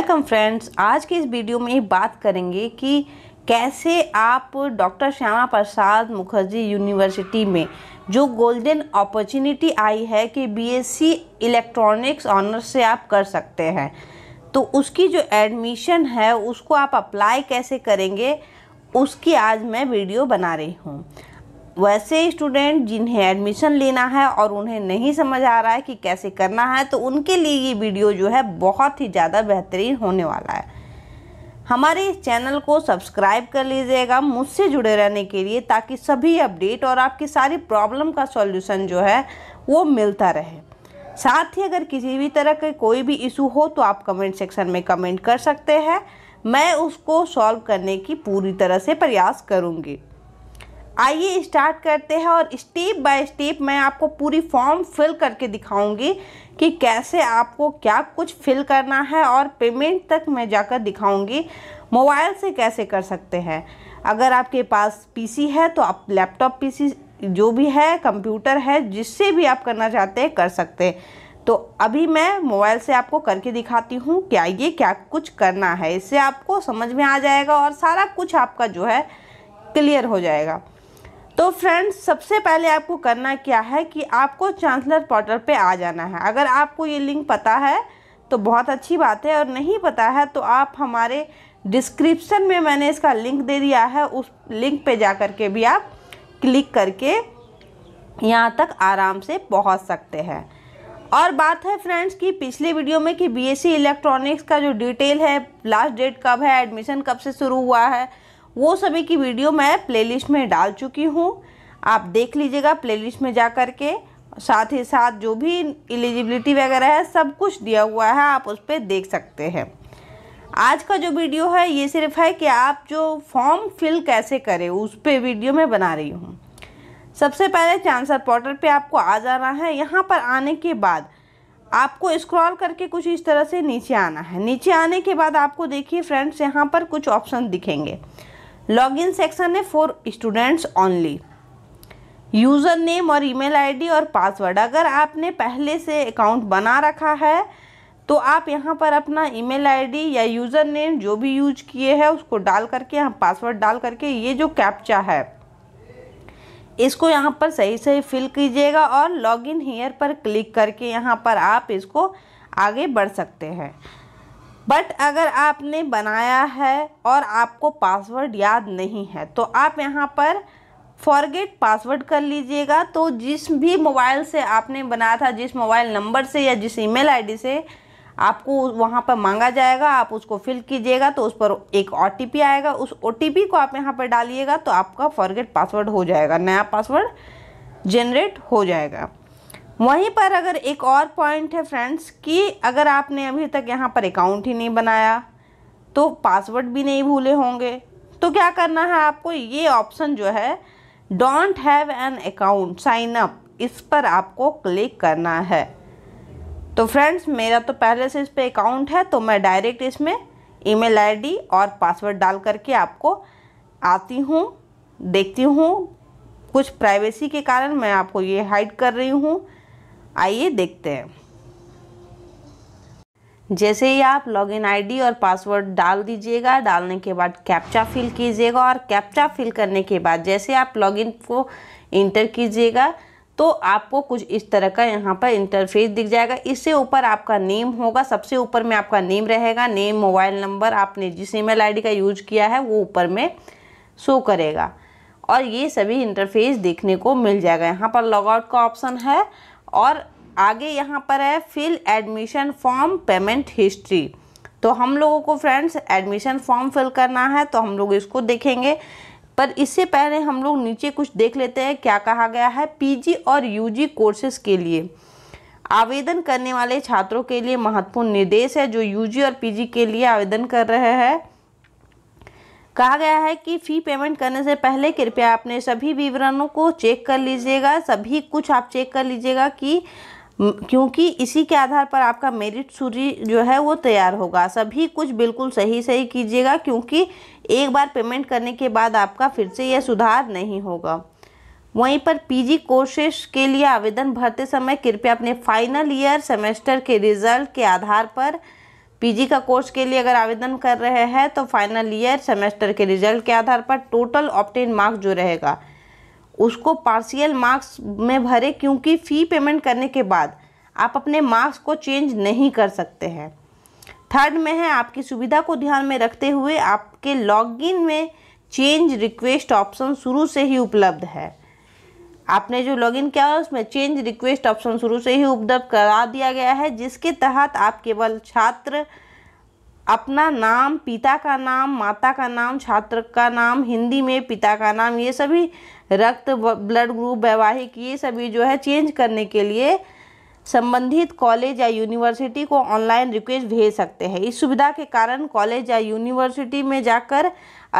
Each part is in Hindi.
वेलकम फ्रेंड्स आज के इस वीडियो में बात करेंगे कि कैसे आप डॉक्टर श्यामा प्रसाद मुखर्जी यूनिवर्सिटी में जो गोल्डन अपॉर्चुनिटी आई है कि बीएससी इलेक्ट्रॉनिक्स ऑनर्स से आप कर सकते हैं तो उसकी जो एडमिशन है उसको आप अप्लाई कैसे करेंगे उसकी आज मैं वीडियो बना रही हूँ वैसे स्टूडेंट जिन्हें एडमिशन लेना है और उन्हें नहीं समझ आ रहा है कि कैसे करना है तो उनके लिए ये वीडियो जो है बहुत ही ज़्यादा बेहतरीन होने वाला है हमारे इस चैनल को सब्सक्राइब कर लीजिएगा मुझसे जुड़े रहने के लिए ताकि सभी अपडेट और आपकी सारी प्रॉब्लम का सॉल्यूशन जो है वो मिलता रहे साथ ही अगर किसी भी तरह के कोई भी इशू हो तो आप कमेंट सेक्शन में कमेंट कर सकते हैं मैं उसको सॉल्व करने की पूरी तरह से प्रयास करूँगी आइए स्टार्ट करते हैं और स्टेप बाय स्टेप मैं आपको पूरी फॉर्म फिल करके दिखाऊंगी कि कैसे आपको क्या कुछ फिल करना है और पेमेंट तक मैं जाकर दिखाऊंगी मोबाइल से कैसे कर सकते हैं अगर आपके पास पीसी है तो आप लैपटॉप पीसी जो भी है कंप्यूटर है जिससे भी आप करना चाहते हैं कर सकते हैं तो अभी मैं मोबाइल से आपको करके दिखाती हूँ क्या ये क्या कुछ करना है इससे आपको समझ में आ जाएगा और सारा कुछ आपका जो है क्लियर हो जाएगा तो फ्रेंड्स सबसे पहले आपको करना क्या है कि आपको चांसलर पोर्टल पे आ जाना है अगर आपको ये लिंक पता है तो बहुत अच्छी बात है और नहीं पता है तो आप हमारे डिस्क्रिप्शन में मैंने इसका लिंक दे दिया है उस लिंक पे जा कर के भी आप क्लिक करके यहाँ तक आराम से पहुँच सकते हैं और बात है फ्रेंड्स कि पिछले वीडियो में कि बी इलेक्ट्रॉनिक्स e का जो डिटेल है लास्ट डेट कब है एडमिशन कब से शुरू हुआ है वो सभी की वीडियो मैं प्लेलिस्ट में डाल चुकी हूँ आप देख लीजिएगा प्लेलिस्ट में जा कर के साथ ही साथ जो भी एलिजिबिलिटी वगैरह है सब कुछ दिया हुआ है आप उस पर देख सकते हैं आज का जो वीडियो है ये सिर्फ है कि आप जो फॉर्म फिल कैसे करें उस पर वीडियो मैं बना रही हूँ सबसे पहले चांसर पोर्टल पे आपको आ जाना है यहाँ पर आने के बाद आपको स्क्रॉल करके कुछ इस तरह से नीचे आना है नीचे आने के बाद आपको देखिए फ्रेंड्स यहाँ पर कुछ ऑप्शन दिखेंगे लॉगिन सेक्शन है for students only username और ईमेल आईडी और पासवर्ड अगर आपने पहले से अकाउंट बना रखा है तो आप यहाँ पर अपना ईमेल आईडी या यूज़र नेम जो भी यूज किए हैं उसको डाल करके यहाँ पासवर्ड डाल करके ये जो कैप्चा है इसको यहाँ पर सही सही फिल कीजिएगा और लॉगिन हेयर पर क्लिक करके यहाँ पर आप इसको आगे बढ़ सकते हैं बट अगर आपने बनाया है और आपको पासवर्ड याद नहीं है तो आप यहाँ पर फॉरगेट पासवर्ड कर लीजिएगा तो जिस भी मोबाइल से आपने बनाया था जिस मोबाइल नंबर से या जिस ईमेल आईडी से आपको वहाँ पर मांगा जाएगा आप उसको फिल कीजिएगा तो उस पर एक ओ आएगा उस ओ को आप यहाँ पर डालिएगा तो आपका फॉरगेट पासवर्ड हो जाएगा नया पासवर्ड जनरेट हो जाएगा वहीं पर अगर एक और पॉइंट है फ्रेंड्स कि अगर आपने अभी तक यहाँ पर अकाउंट ही नहीं बनाया तो पासवर्ड भी नहीं भूले होंगे तो क्या करना है आपको ये ऑप्शन जो है don't have an account sign up इस पर आपको क्लिक करना है तो फ्रेंड्स मेरा तो पहले से इस पर अकाउंट है तो मैं डायरेक्ट इसमें ईमेल आईडी और पासवर्ड डाल करके आपको आती हूँ देखती हूँ कुछ प्राइवेसी के कारण मैं आपको ये हाइड कर रही हूँ आइए देखते हैं जैसे ही आप लॉगिन आईडी और पासवर्ड डाल दीजिएगा डालने के बाद कैप्चा फिल कीजिएगा और कैप्चा फिल करने के बाद जैसे आप लॉगिन को इंटर कीजिएगा तो आपको कुछ इस तरह का यहाँ पर इंटरफेस दिख जाएगा इससे ऊपर आपका नेम होगा सबसे ऊपर में आपका नेम रहेगा नेम मोबाइल नंबर आपने जिस ईमेल आईडी का यूज किया है वो ऊपर में शो करेगा और ये सभी इंटरफेस देखने को मिल जाएगा यहाँ पर लॉगआउट का ऑप्शन है और आगे यहाँ पर है fill admission form payment history तो हम लोगों को फ्रेंड्स एडमिशन फॉर्म फिल करना है तो हम लोग इसको देखेंगे पर इससे पहले हम लोग नीचे कुछ देख लेते हैं क्या कहा गया है पीजी और यूजी कोर्सेज के लिए आवेदन करने वाले छात्रों के लिए महत्वपूर्ण निर्देश है जो यूजी और पीजी के लिए आवेदन कर रहे हैं कहा गया है कि फ़ी पेमेंट करने से पहले कृपया अपने सभी विवरणों को चेक कर लीजिएगा सभी कुछ आप चेक कर लीजिएगा कि क्योंकि इसी के आधार पर आपका मेरिट सूची जो है वो तैयार होगा सभी कुछ बिल्कुल सही सही कीजिएगा क्योंकि एक बार पेमेंट करने के बाद आपका फिर से यह सुधार नहीं होगा वहीं पर पीजी कोर्सेस के लिए आवेदन भरते समय कृपया अपने फाइनल ईयर सेमेस्टर के रिजल्ट के आधार पर पीजी का कोर्स के लिए अगर आवेदन कर रहे हैं तो फाइनल ईयर सेमेस्टर के रिजल्ट के आधार पर टोटल ऑप्टेन मार्क्स जो रहेगा उसको पार्शियल मार्क्स में भरे क्योंकि फ़ी पेमेंट करने के बाद आप अपने मार्क्स को चेंज नहीं कर सकते हैं थर्ड में है आपकी सुविधा को ध्यान में रखते हुए आपके लॉगिन में चेंज रिक्वेस्ट ऑप्शन शुरू से ही उपलब्ध है आपने जो लॉगिन किया है उसमें चेंज रिक्वेस्ट ऑप्शन शुरू से ही उपलब्ध करा दिया गया है जिसके तहत आप केवल छात्र अपना नाम पिता का नाम माता का नाम छात्र का नाम हिंदी में पिता का नाम ये सभी रक्त ब्लड ग्रुप वैवाहिक ये सभी जो है चेंज करने के लिए संबंधित कॉलेज या यूनिवर्सिटी को ऑनलाइन रिक्वेस्ट भेज सकते हैं इस सुविधा के कारण कॉलेज या यूनिवर्सिटी में जाकर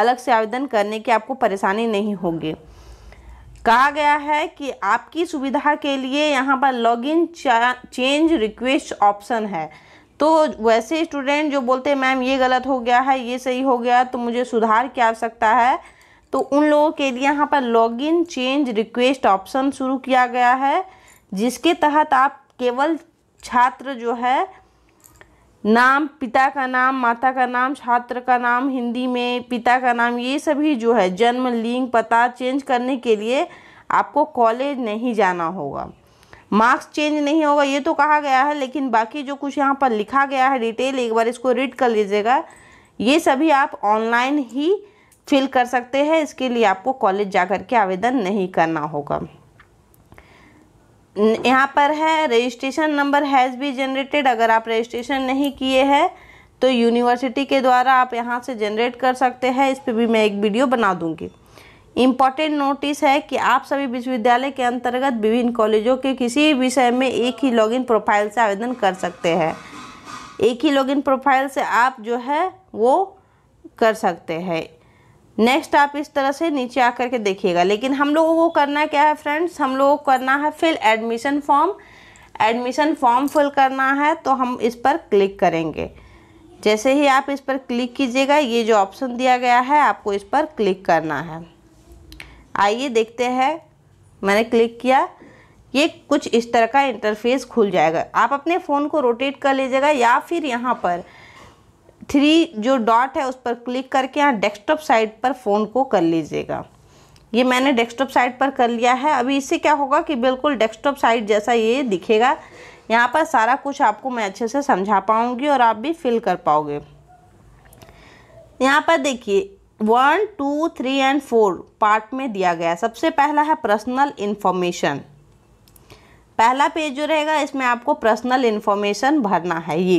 अलग से आवेदन करने की आपको परेशानी नहीं होगी कहा गया है कि आपकी सुविधा के लिए यहाँ पर लॉगिन चेंज रिक्वेस्ट ऑप्शन है तो वैसे स्टूडेंट जो बोलते हैं मैम ये गलत हो गया है ये सही हो गया तो मुझे सुधार की आवश्यकता है तो उन लोगों के लिए यहाँ पर लॉगिन चेंज रिक्वेस्ट ऑप्शन शुरू किया गया है जिसके तहत आप केवल छात्र जो है नाम पिता का नाम माता का नाम छात्र का नाम हिंदी में पिता का नाम ये सभी जो है जन्म लिंग पता चेंज करने के लिए आपको कॉलेज नहीं जाना होगा मार्क्स चेंज नहीं होगा ये तो कहा गया है लेकिन बाकी जो कुछ यहाँ पर लिखा गया है डिटेल एक बार इसको रीड कर लीजिएगा ये सभी आप ऑनलाइन ही फिल कर सकते हैं इसके लिए आपको कॉलेज जा के आवेदन नहीं करना होगा यहाँ पर है registration number has been generated अगर आप रजिस्ट्रेशन नहीं किए हैं तो यूनिवर्सिटी के द्वारा आप यहाँ से जनरेट कर सकते हैं इस पर भी मैं एक वीडियो बना दूँगी इम्पॉर्टेंट नोटिस है कि आप सभी विश्वविद्यालय के अंतर्गत विभिन्न कॉलेजों के किसी विषय में एक ही लॉगिन प्रोफाइल से आवेदन कर सकते हैं एक ही लॉगिन प्रोफाइल से आप जो है वो कर सकते हैं नेक्स्ट आप इस तरह से नीचे आकर के देखिएगा लेकिन हम लोगों को करना क्या है फ्रेंड्स हम लोगों को करना है fill admission form admission form fill करना है तो हम इस पर क्लिक करेंगे जैसे ही आप इस पर क्लिक कीजिएगा ये जो ऑप्शन दिया गया है आपको इस पर क्लिक करना है आइए देखते हैं मैंने क्लिक किया ये कुछ इस तरह का इंटरफेस खुल जाएगा आप अपने फ़ोन को रोटेट कर लीजिएगा या फिर यहाँ पर थ्री जो डॉट है उस पर क्लिक करके यहाँ डेस्कटॉप साइट पर फ़ोन को कर लीजिएगा ये मैंने डेस्कटॉप साइट पर कर लिया है अभी इससे क्या होगा कि बिल्कुल डेस्कटॉप साइट जैसा ये दिखेगा यहाँ पर सारा कुछ आपको मैं अच्छे से समझा पाऊँगी और आप भी फिल कर पाओगे यहाँ पर देखिए one two three and four part में दिया गया सबसे पहला है पर्सनल इन्फॉर्मेशन पहला पेज जो रहेगा इसमें आपको पर्सनल इन्फॉर्मेशन भरना है ये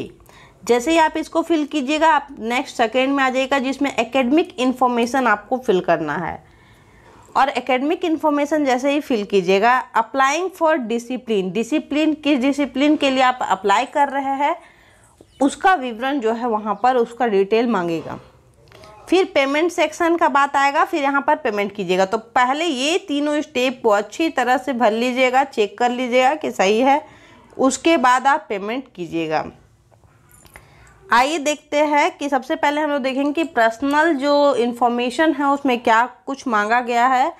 जैसे ही आप इसको फिल कीजिएगा आप नेक्स्ट सेकेंड में आ जाएगा जिसमें एकेडमिक इन्फॉर्मेशन आपको फिल करना है और एकेडमिक इन्फॉर्मेशन जैसे ही फिल कीजिएगा अप्लाइंग फॉर डिसिप्लिन डिसिप्लिन किस डिसिप्लिन के लिए आप अप्लाई कर रहे हैं उसका विवरण जो है वहाँ पर उसका डिटेल मांगेगा फिर पेमेंट सेक्शन का बात आएगा फिर यहाँ पर पेमेंट कीजिएगा तो पहले ये तीनों स्टेप को अच्छी तरह से भर लीजिएगा चेक कर लीजिएगा कि सही है उसके बाद आप पेमेंट कीजिएगा आइए देखते हैं कि सबसे पहले हम लोग देखेंगे कि पर्सनल जो इन्फॉर्मेशन है उसमें क्या कुछ मांगा गया है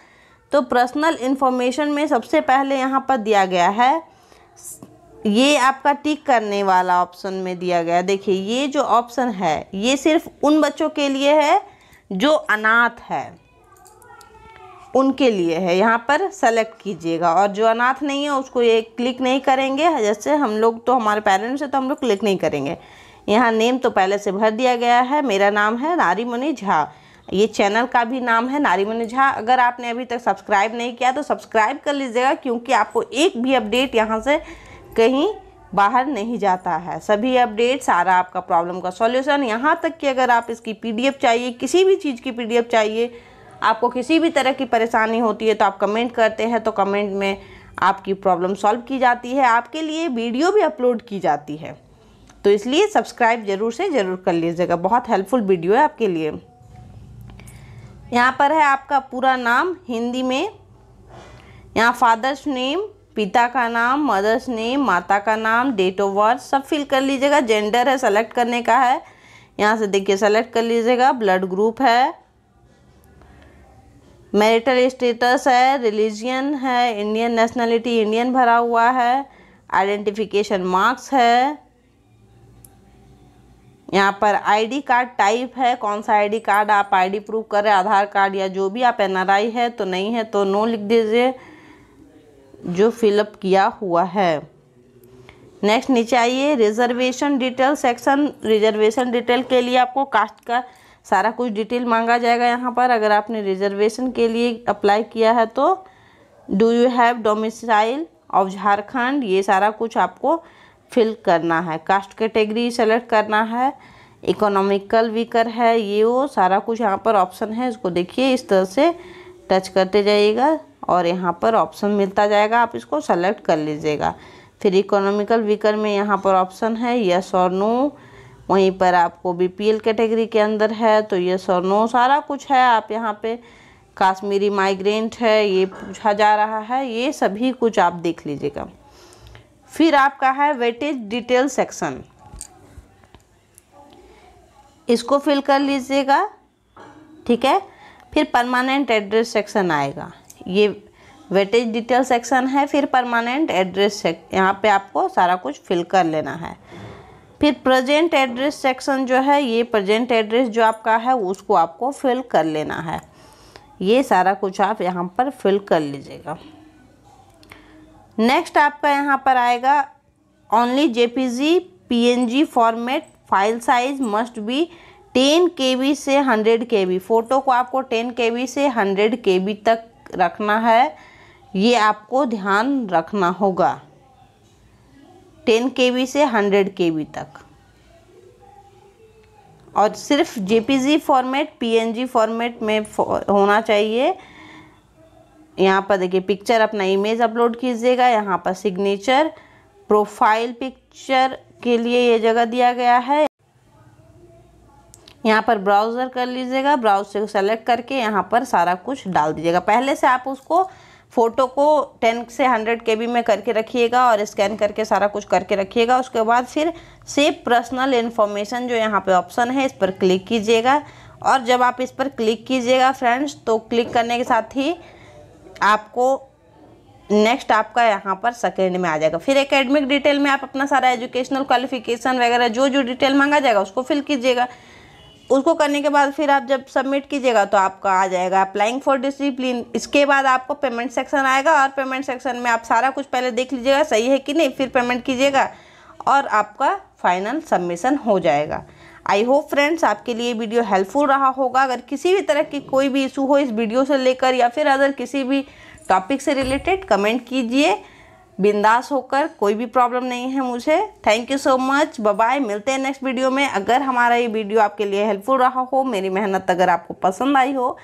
तो पर्सनल इन्फॉर्मेशन में सबसे पहले यहाँ पर दिया गया है ये आपका टिक करने वाला ऑप्शन में दिया गया देखिए ये जो ऑप्शन है ये सिर्फ उन बच्चों के लिए है जो अनाथ है उनके लिए है यहाँ पर सेलेक्ट कीजिएगा और जो अनाथ नहीं है उसको ये क्लिक नहीं करेंगे जैसे हम लोग तो हमारे पेरेंट्स हैं तो हम लोग क्लिक नहीं करेंगे यहाँ नेम तो पहले से भर दिया गया है मेरा नाम है नारी मुनि झा ये चैनल का भी नाम है नारी मुनि झा अगर आपने अभी तक सब्सक्राइब नहीं किया तो सब्सक्राइब कर लीजिएगा क्योंकि आपको एक भी अपडेट यहाँ से कहीं बाहर नहीं जाता है सभी अपडेट सारा आपका प्रॉब्लम का सॉल्यूशन यहाँ तक कि अगर आप इसकी पीडीएफ चाहिए किसी भी चीज़ की पीडीएफ चाहिए आपको किसी भी तरह की परेशानी होती है तो आप कमेंट करते हैं तो कमेंट में आपकी प्रॉब्लम सॉल्व की जाती है आपके लिए वीडियो भी अपलोड की जाती है तो इसलिए सब्सक्राइब जरूर से ज़रूर कर लीजिएगा बहुत हेल्पफुल वीडियो है आपके लिए यहाँ पर है आपका पूरा नाम हिंदी में यहाँ फादर्स नेम पिता का नाम मदर्स नेम माता का नाम डेट ऑफ बर्थ सब फिल कर लीजिएगा जेंडर है सेलेक्ट करने का है यहाँ से देखिए सेलेक्ट कर लीजिएगा ब्लड ग्रुप है मैरिटल स्टेटस है रिलीजियन है इंडियन नेशनलिटी इंडियन भरा हुआ है आइडेंटिफिकेशन मार्क्स है यहाँ पर आईडी कार्ड टाइप है कौन सा आईडी कार्ड आप आईडी प्रूफ करें आधार कार्ड या जो भी आप एनआरआई है तो नहीं है तो नो लिख दीजिए जो फिलअप किया हुआ है नेक्स्ट नीचे आइए reservation detail section reservation detail के लिए आपको कास्ट का सारा कुछ डिटेल मांगा जाएगा यहाँ पर अगर आपने रिजर्वेशन के लिए अप्लाई किया है तो do you have domicile of Jharkhand ये सारा कुछ आपको फिल करना है कास्ट कैटेगरी सेलेक्ट करना है इकोनॉमिकल वीकर है ये वो सारा कुछ यहाँ पर ऑप्शन है इसको देखिए इस तरह से टच करते जाइएगा और यहाँ पर ऑप्शन मिलता जाएगा आप इसको सेलेक्ट कर लीजिएगा फिर इकोनॉमिकल वीकर में यहाँ पर ऑप्शन है यस और नो वहीं पर आपको बीपीएल कैटेगरी के अंदर है तो यस और नो सारा कुछ है आप यहाँ पे काश्मीरी माइग्रेंट है ये पूछा जा रहा है ये सभी कुछ आप देख लीजिएगा फिर आपका है वेटेज डिटेल सेक्शन इसको फिल कर लीजिएगा ठीक है फिर परमानेंट एड्रेस सेक्शन आएगा ये वेटेज डिटेल सेक्शन है फिर परमानेंट एड्रेस यहाँ पे आपको सारा कुछ फिल कर लेना है फिर प्रेजेंट एड्रेस सेक्शन जो है ये प्रेजेंट एड्रेस जो आपका है उसको आपको फिल कर लेना है ये सारा कुछ आप यहाँ पर फिल कर लीजिएगा नेक्स्ट आपका यहाँ पर आएगा only N G format file size must be ten K से हंड्रेड के फ़ोटो को आपको टेन के से हंड्रेड के तक रखना है ये आपको ध्यान रखना होगा टेन के से हंड्रेड के तक और सिर्फ जी फॉर्मेट जी फॉर्मेट में होना चाहिए यहाँ पर देखिए पिक्चर अपना इमेज अपलोड कीजिएगा यहाँ पर सिग्नेचर प्रोफाइल पिक्चर के लिए ये जगह दिया गया है यहाँ पर ब्राउज़र कर लीजिएगा ब्राउजर से सेलेक्ट करके यहाँ पर सारा कुछ डाल दीजिएगा पहले से आप उसको फ़ोटो को 10 से 100 के में करके रखिएगा और स्कैन करके सारा कुछ करके रखिएगा उसके बाद फिर सेव पर्सनल इन्फॉर्मेशन जो यहाँ पे ऑप्शन है इस पर क्लिक कीजिएगा और जब आप इस पर क्लिक कीजिएगा फ्रेंड्स तो क्लिक करने के साथ ही आपको नेक्स्ट आपका यहाँ पर सेकेंड में आ जाएगा फिर एकेडमिक डिटेल में आप अपना सारा एजुकेशनल क्वालिफिकेशन वगैरह जो जो डिटेल मांगा जाएगा उसको फिल कीजिएगा उसको करने के बाद फिर आप जब सबमिट कीजिएगा तो आपका आ जाएगा अप्लाइंग फॉर डिसिप्लिन इसके बाद आपको पेमेंट सेक्शन आएगा और पेमेंट सेक्शन में आप सारा कुछ पहले देख लीजिएगा सही है कि नहीं फिर पेमेंट कीजिएगा और आपका फाइनल सबमिशन हो जाएगा आई होप फ्रेंड्स आपके लिए वीडियो हेल्पफुल रहा होगा अगर किसी भी तरह की कोई भी इशू हो इस वीडियो से लेकर या फिर अदर किसी भी टॉपिक से रिलेटेड कमेंट कीजिए बिंदास होकर कोई भी प्रॉब्लम नहीं है मुझे thank you so much bye मिलते हैं नेक्स्ट वीडियो में अगर हमारा ये वीडियो आपके लिए हेल्पफुल रहा हो मेरी मेहनत अगर आपको पसंद आई हो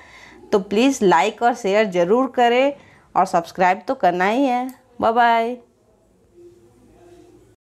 तो प्लीज़ लाइक और शेयर ज़रूर करें और सब्सक्राइब तो करना ही है बाय बाय